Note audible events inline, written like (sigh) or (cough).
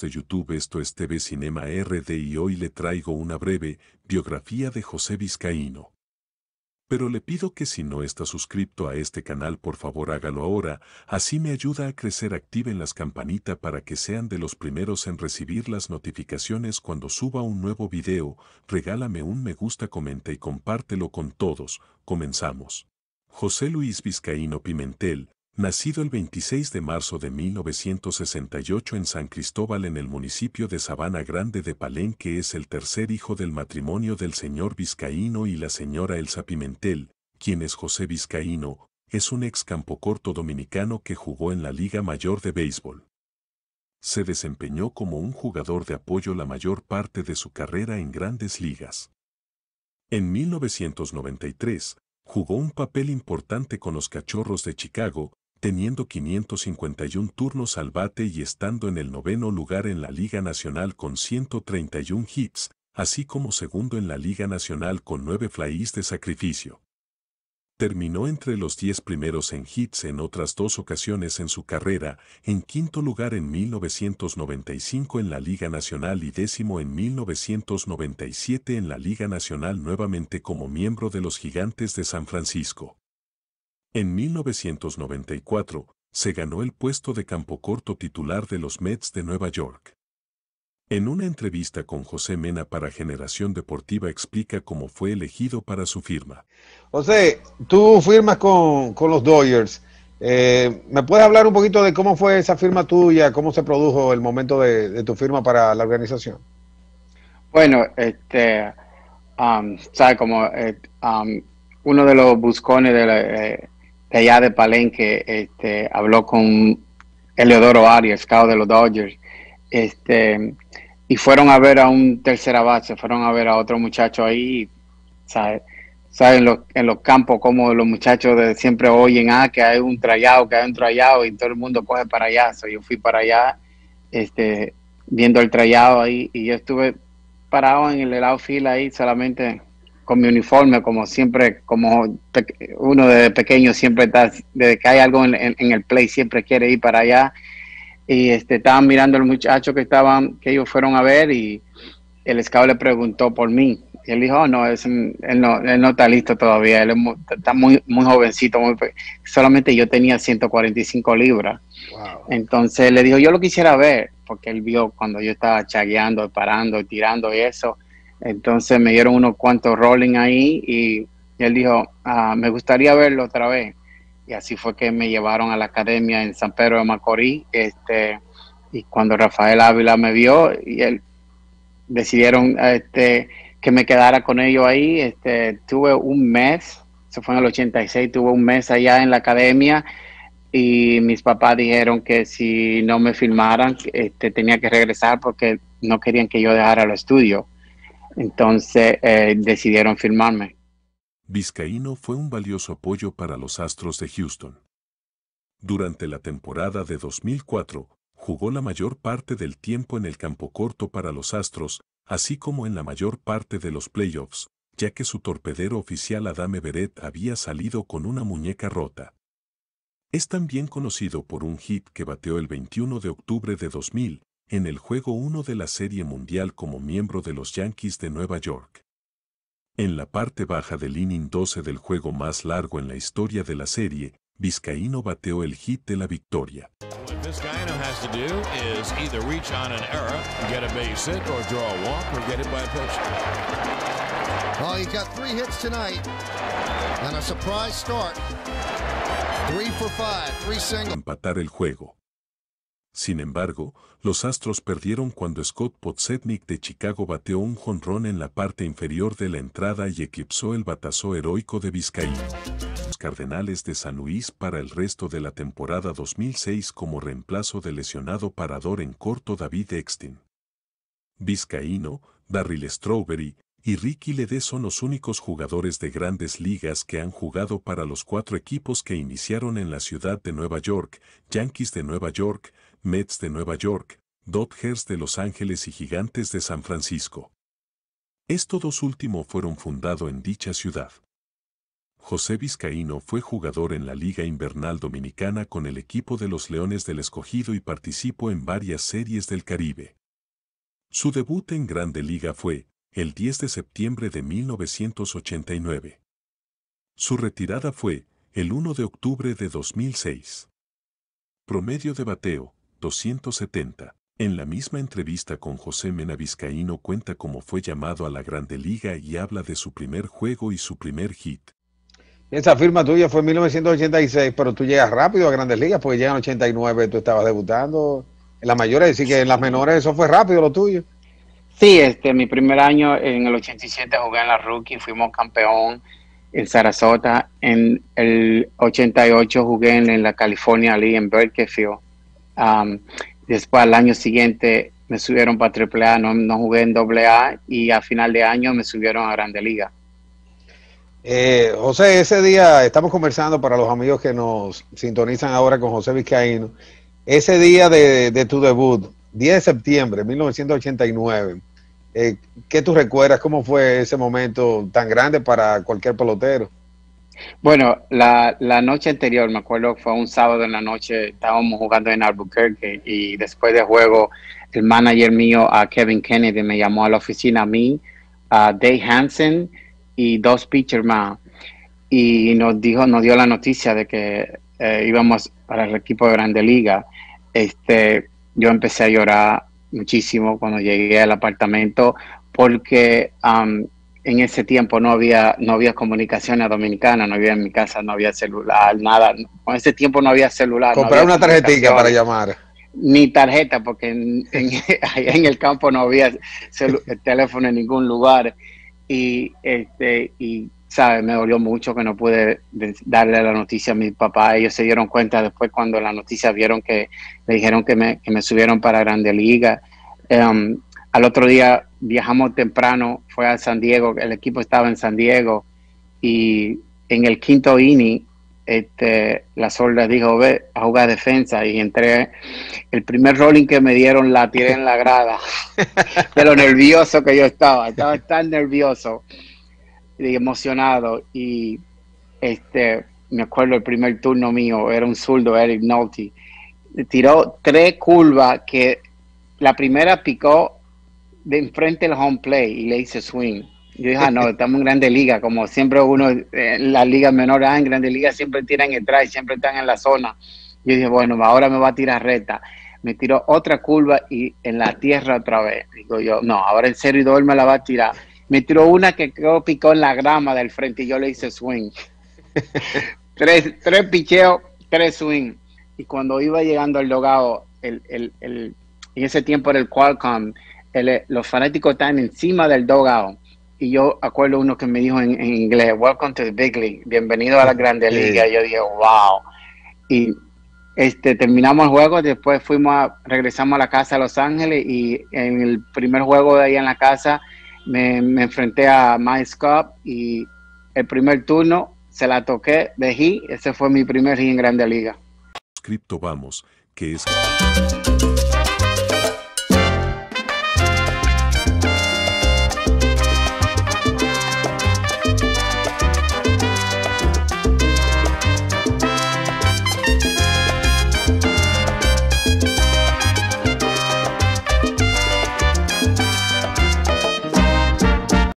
de YouTube esto es TV Cinema RD y hoy le traigo una breve biografía de José Vizcaíno. Pero le pido que si no está suscrito a este canal por favor hágalo ahora, así me ayuda a crecer activen las campanita para que sean de los primeros en recibir las notificaciones cuando suba un nuevo video, regálame un me gusta comenta y compártelo con todos, comenzamos. José Luis Vizcaíno Pimentel nacido el 26 de marzo de 1968 en San Cristóbal en el municipio de Sabana Grande de Palenque es el tercer hijo del matrimonio del señor Vizcaíno y la señora Elsa Pimentel, quien es José Vizcaíno, es un ex campocorto dominicano que jugó en la Liga Mayor de Béisbol. Se desempeñó como un jugador de apoyo la mayor parte de su carrera en grandes ligas. En 1993, jugó un papel importante con los Cachorros de Chicago, teniendo 551 turnos al bate y estando en el noveno lugar en la Liga Nacional con 131 hits, así como segundo en la Liga Nacional con 9 flys de sacrificio. Terminó entre los 10 primeros en hits en otras dos ocasiones en su carrera, en quinto lugar en 1995 en la Liga Nacional y décimo en 1997 en la Liga Nacional nuevamente como miembro de los Gigantes de San Francisco. En 1994, se ganó el puesto de campo corto titular de los Mets de Nueva York. En una entrevista con José Mena para Generación Deportiva explica cómo fue elegido para su firma. José, tú firmas con, los Dodgers. Eh, ¿Me puedes hablar un poquito de cómo fue esa firma tuya? ¿Cómo se produjo el momento de, tu firma para la organización? Bueno, este, um, como eh, um, uno de los buscones de la, eh, de allá de Palenque este, habló con Eleodoro Arias, cao de los Dodgers, este, y fueron a ver a un tercera base, fueron a ver a otro muchacho ahí, ¿sabes? En, los, campos, como los muchachos de siempre oyen, ah, que hay un trayado, que hay un trayado, y todo el mundo coge para allá. yo fui para allá, este, viendo el trayado ahí, y yo estuve parado en el helado fila ahí, solamente con mi uniforme, como siempre, como uno de pequeño siempre está, desde que hay algo en, el play, siempre quiere ir para allá. Y este, estaban mirando al muchacho que estaban, que ellos fueron a ver y el scout le preguntó por mí. Y él dijo, oh, no, es, él no, está listo todavía, él está muy, muy jovencito, solamente yo tenía 145 libras. Entonces le dijo, yo lo quisiera ver, porque él vio cuando yo estaba chagueando, parando, tirando y eso entonces me dieron unos cuantos rolling ahí y, él dijo, ah, me gustaría verlo otra vez. Y así fue que me llevaron a la academia en San Pedro de Macorís. Este, y cuando Rafael Ávila me vio, y él decidieron este, que me quedara con ellos ahí. Este, tuve un mes, se fue en el 86, tuve un mes allá en la academia y mis papás dijeron que si no me filmaran, este, tenía que regresar porque no querían que yo dejara el estudio. Entonces eh, decidieron firmarme. Vizcaíno fue un valioso apoyo para los Astros de Houston. Durante la temporada de 2004, jugó la mayor parte del tiempo en el campo corto para los Astros, así como en la mayor parte de los playoffs, ya que su torpedero oficial Adame Beret había salido con una muñeca rota. Es también conocido por un hit que bateó el 21 de octubre de 2000, en el juego 1 de la Serie Mundial como miembro de los Yankees de Nueva York. En la parte baja del inning 12 del juego más largo en la historia de la serie, Vizcaíno bateó el hit de la victoria. Oh, got hits tonight and a surprise start. for Empatar el juego. Sin embargo, los Astros perdieron cuando Scott Potsetnik de Chicago bateó un jonrón en la parte inferior de la entrada y eclipsó el batazo heroico de Vizcaíno. Los Cardenales de San Luis para el resto de la temporada 2006 como reemplazo de lesionado parador en corto David Extin. Vizcaíno, Darryl Strawberry y Ricky Lede son los únicos jugadores de grandes ligas que han jugado para los cuatro equipos que iniciaron en la ciudad de Nueva York, Yankees de Nueva York, Mets de Nueva York, Dodgers de Los Ángeles y Gigantes de San Francisco. Estos dos últimos fueron fundados en dicha ciudad. José Vizcaíno fue jugador en la Liga Invernal Dominicana con el equipo de los Leones del Escogido y participó en varias series del Caribe. Su debut en Grande Liga fue el 10 de septiembre de 1989. Su retirada fue el 1 de octubre de 2006. Promedio de bateo, 270. En la misma entrevista con José Mena Vizcaíno cuenta cómo fue llamado a la Grande Liga y habla de su primer juego y su primer hit. Esa firma tuya fue en 1986, pero tú llegas rápido a Grandes Ligas porque ya en 89 tú estabas debutando. En las mayores, y que en las menores eso fue rápido lo tuyo. Sí, este, mi primer año en el 87 jugué en la rookie, fuimos campeón en Sarasota. En el 88 jugué en, en la California League en Berkeley después al año siguiente me subieron para AAA, no, no jugué en AA y a final de año me subieron a Grande Liga. Eh, José, ese día estamos conversando para los amigos que nos sintonizan ahora con José Vizcaíno. Ese día de, tu debut, 10 de septiembre de 1989, eh, ¿qué tú recuerdas? ¿Cómo fue ese momento tan grande para cualquier pelotero? Bueno, la, noche anterior, me acuerdo fue un sábado en la noche, estábamos jugando en Albuquerque y después del juego, el manager mío, a Kevin Kennedy, me llamó a la oficina a mí, a Dave Hansen y dos pitchers más. Y nos dijo, nos dio la noticia de que eh, íbamos para el equipo de Grande Liga. Este, yo empecé a llorar muchísimo cuando llegué al apartamento porque en ese tiempo no había, no había comunicación a no había en mi casa, no había celular, nada. En ese tiempo no había celular. Comprar una tarjetita para llamar. Ni tarjeta, porque en, en, (laughs) el campo no había (laughs) teléfono en ningún lugar. Y, este, y ¿sabes? Me dolió mucho que no pude darle la noticia a mi papá. Ellos se dieron cuenta después cuando la noticia vieron que le dijeron que me, que me subieron para Grande Liga. Em, al otro día viajamos temprano, fue a San Diego, el equipo estaba en San Diego y en el quinto inning este, la solda dijo, ve a jugar defensa y entré, el primer rolling que me dieron la tiré en la grada, (laughs) de lo nervioso que yo estaba, estaba tan nervioso y emocionado y este, me acuerdo el primer turno mío, era un zurdo, Eric Nolte, tiró tres curvas que la primera picó de enfrente el home play y le hice swing. Yo dije, ah, no, estamos en Grande Liga, como siempre uno, en eh, las ligas menores, ah, en Grande Liga siempre tiran detrás... y siempre están en la zona. Yo dije, bueno, ahora me va a tirar recta. Me tiró otra curva y en la tierra otra vez. Digo yo, no, ahora el servidor me la va a tirar. Me tiró una que creo picó en la grama del frente y yo le hice swing. (laughs) tres, tres picheos, tres swing. Y cuando iba llegando al logado, el, el, el, en ese tiempo era el Qualcomm, eh, los fanáticos están encima del out Y yo acuerdo uno que me dijo en, inglés, Welcome to the Big League, bienvenido a la Grande Liga. yo dije, wow. Y este, terminamos el juego, después fuimos regresamos a la casa de Los Ángeles y en el primer juego de ahí en la casa me, enfrenté a Mike Cup y el primer turno se la toqué de ese fue mi primer hit en Grande Liga. Vamos, que es...